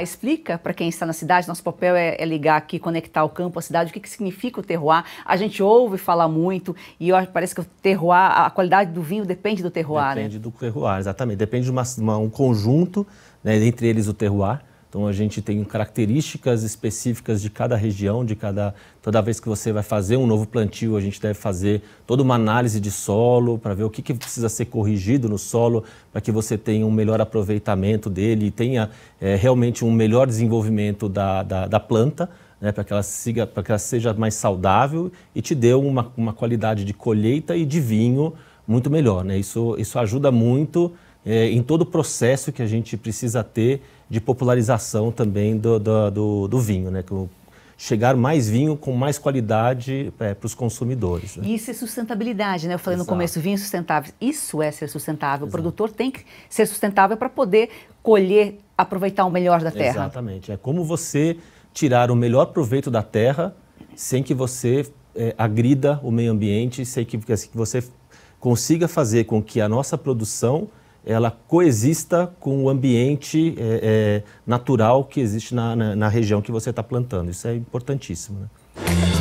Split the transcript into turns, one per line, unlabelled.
Ah, explica para quem está na cidade, nosso papel é, é, ligar aqui, conectar o campo à cidade, o que, que significa o terroir. A gente ouve falar muito e ó, parece que o terroir, a qualidade do vinho depende do terroir. Né? Depende
né? do terroir, exatamente. Depende de uma, uma, um conjunto, né, entre eles o terroir, então a gente tem características específicas de cada região, de cada toda vez que você vai fazer um novo plantio, a gente deve fazer toda uma análise de solo para ver o que, que, precisa ser corrigido no solo para que você tenha um melhor aproveitamento dele e tenha é, realmente um melhor desenvolvimento da, da, da planta. Né, para que ela siga, para que ela seja mais saudável e te dê uma, uma qualidade de colheita e de vinho muito melhor. Né? Isso, isso ajuda muito é, em todo o processo que a gente precisa ter de popularização também do, do, do, do vinho, né? chegar mais vinho com mais qualidade é, para os consumidores. Né?
Isso é sustentabilidade, né? Eu falei Exato. no começo, vinho é sustentável. Isso é ser sustentável. Exato. O produtor tem que ser sustentável para poder colher, aproveitar o melhor da terra.
Exatamente. É como você tirar o melhor proveito da terra sem que você é, agrida o meio ambiente, sem que, assim, que você consiga fazer com que a nossa produção ela coexista com o ambiente é, é, natural que existe na, na, na região que você está plantando. Isso é importantíssimo. Né?